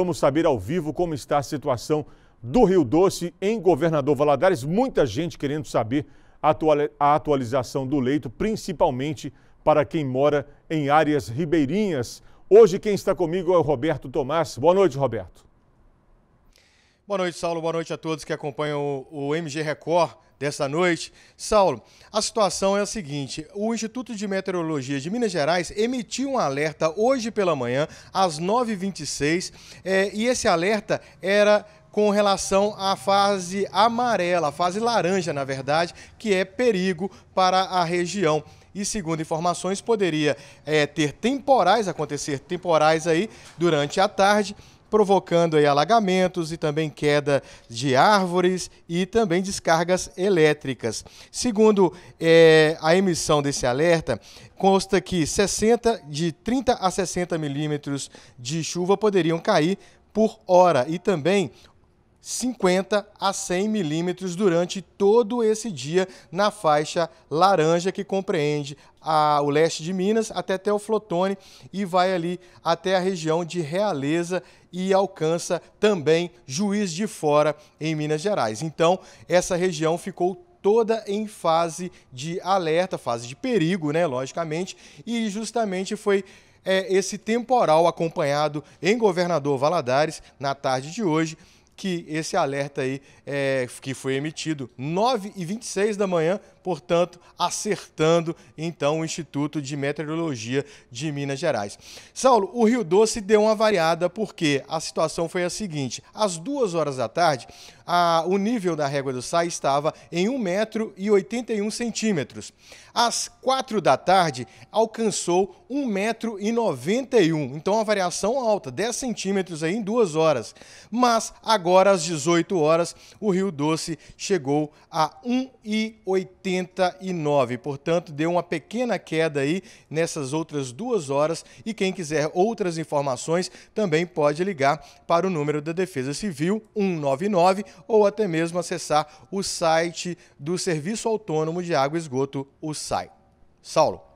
Vamos saber ao vivo como está a situação do Rio Doce em Governador Valadares. Muita gente querendo saber a atualização do leito, principalmente para quem mora em áreas ribeirinhas. Hoje quem está comigo é o Roberto Tomás. Boa noite, Roberto. Boa noite, Saulo. Boa noite a todos que acompanham o, MG Record dessa noite. Saulo, a situação é a seguinte: o Instituto de Meteorologia de Minas Gerais emitiu um alerta hoje pela manhã, às 9h26, é, e esse alerta era com relação à fase amarela, a fase laranja, na verdade, que é perigo para a região e, segundo informações, poderia é, ter temporais, acontecer temporais aí durante a tarde provocando aí alagamentos e também queda de árvores e também descargas elétricas. Segundo é, a emissão desse alerta, consta que 60, de 30 a 60 milímetros de chuva poderiam cair por hora e também 50 a 100 milímetros durante todo esse dia na faixa laranja que compreende a, o leste de Minas até Teoflotone e vai ali até a região de Realeza e alcança também Juiz de Fora em Minas Gerais. Então, essa região ficou toda em fase de alerta, fase de perigo, né, logicamente, e justamente foi é, esse temporal acompanhado em Governador Valadares na tarde de hoje que esse alerta aí é, que foi emitido 9 e 26 da manhã, portanto, acertando então o Instituto de Meteorologia de Minas Gerais. Saulo, o Rio Doce deu uma variada porque a situação foi a seguinte: às duas horas da tarde, a, o nível da régua do SAI estava em 181 metro e 81 centímetros. Às quatro da tarde, alcançou 191 metro e então uma variação alta, 10 centímetros aí em duas horas. Mas agora agora às 18 horas o Rio Doce chegou a 1,89. Portanto, deu uma pequena queda aí nessas outras duas horas e quem quiser outras informações também pode ligar para o número da Defesa Civil 199 ou até mesmo acessar o site do Serviço Autônomo de Água e Esgoto, o SAI. Saulo.